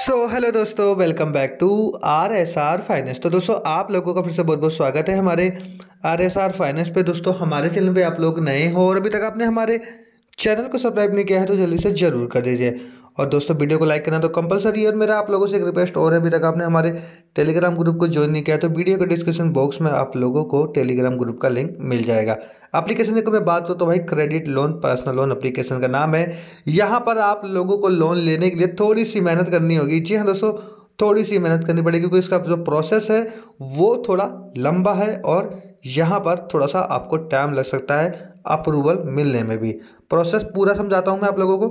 सो so, hello दोस्तों welcome back to R S R finance तो दोस्तों आप लोगों का फिर से बहुत बहुत स्वागत है हमारे आर एस आर फाइनेंस पे दोस्तों हमारे चैनल पे आप लोग नए हो और अभी तक आपने हमारे चैनल को सब्सक्राइब नहीं किया है तो जल्दी से जरूर कर दीजिए और दोस्तों वीडियो को लाइक करना तो कंपलसरी और मेरा आप लोगों से एक रिक्वेस्ट और है अभी तक आपने हमारे टेलीग्राम ग्रुप को ज्वाइन नहीं किया तो वीडियो के डिस्क्रिप्शन बॉक्स में आप लोगों को टेलीग्राम ग्रुप का लिंक मिल जाएगा एप्लीकेशन की मैं बात करूँ तो भाई credit loan personal loan application का नाम है यहाँ पर आप लोगों को लोन लेने के लिए थोड़ी सी मेहनत करनी होगी जी हाँ दोस्तों थोड़ी सी मेहनत करनी पड़ेगी क्योंकि इसका जो प्रोसेस है वो थोड़ा लंबा है और यहाँ पर थोड़ा सा आपको टाइम लग सकता है अप्रूवल मिलने में भी प्रोसेस पूरा समझाता हूँ मैं आप लोगों को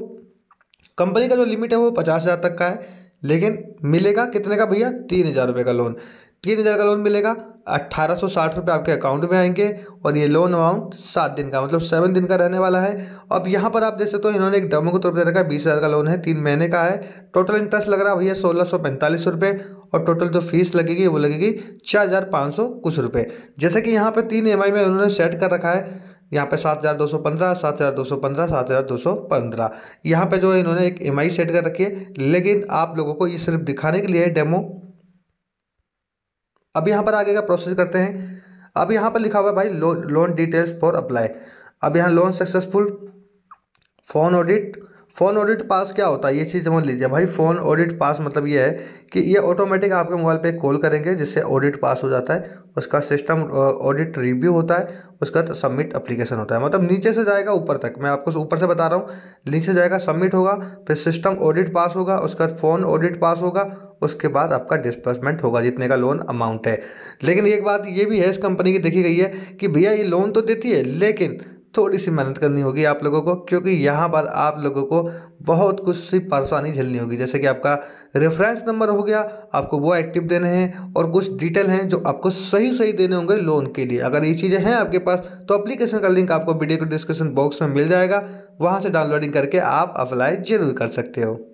कंपनी का जो लिमिट है वो पचास हज़ार तक का है लेकिन मिलेगा कितने का भैया तीन हज़ार रुपये का लोन तीन हज़ार का लोन मिलेगा अट्ठारह सौ साठ रुपये आपके अकाउंट में आएंगे और ये लोन अमाउंट सात दिन का मतलब सेवन दिन का रहने वाला है अब यहाँ पर आप देख सकते हो इन्होंने एक डेमो के तौर पर रखा है बीस हज़ार का लोन है तीन महीने का है टोटल इंटरेस्ट लग रहा है भैया सोलह सौ पैंतालीस रुपये और टोटल जो फीस लगेगी वो लगेगी चार हज़ार पाँच सौ कुछ रुपये जैसे कि यहाँ पर तीन ई में उन्होंने सेट कर रखा है यहाँ पे सात हज़ार दो सौ पंद्रह सात हज़ार दो सौ पंद्रह सात हज़ार दो सौ पंद्रह यहाँ पे जो है इन्होंने एक आई सेट कर रखी है लेकिन आप लोगों को ये सिर्फ दिखाने के लिए डेमो अब यहाँ पर आगे का प्रोसेस करते हैं अब यहाँ पर लिखा हुआ है भाई लो, लोन डिटेल्स फॉर अप्लाई अब यहाँ loan successful phone audit phone audit pass क्या होता है ये चीज़ समझ लीजिए भाई फ़ोन ऑडिट पास मतलब ये है कि ये ऑटोमेटिक आपके मोबाइल पे कॉल करेंगे जिससे ऑडिट पास हो जाता है उसका सिस्टम ऑडिट रिव्यू होता है उसका तो सबमिट अप्लीकेशन होता है मतलब नीचे से जाएगा ऊपर तक मैं आपको ऊपर से बता रहा हूँ नीचे जाएगा सबमिट होगा फिर सिस्टम ऑडिट पास होगा उसका फ़ोन ऑडिट पास होगा उसके बाद आपका डिसबर्समेंट होगा जितने का लोन अमाउंट है लेकिन एक बात ये भी है इस कंपनी की देखी गई है कि भैया ये लोन तो देती है लेकिन थोड़ी सी मेहनत करनी होगी आप लोगों को क्योंकि यहाँ पर आप लोगों को बहुत कुछ सी परेशानी झेलनी होगी जैसे कि आपका रेफरेंस नंबर हो गया आपको वो एक्टिव देने हैं और कुछ डिटेल हैं जो आपको सही सही देने होंगे लोन के लिए अगर ये चीज़ें हैं आपके पास तो अप्लीकेशन का लिंक आपको वीडियो के डिस्क्रिप्शन बॉक्स में मिल जाएगा वहाँ से डाउनलोडिंग करके आप अप्लाई जरूर कर सकते हो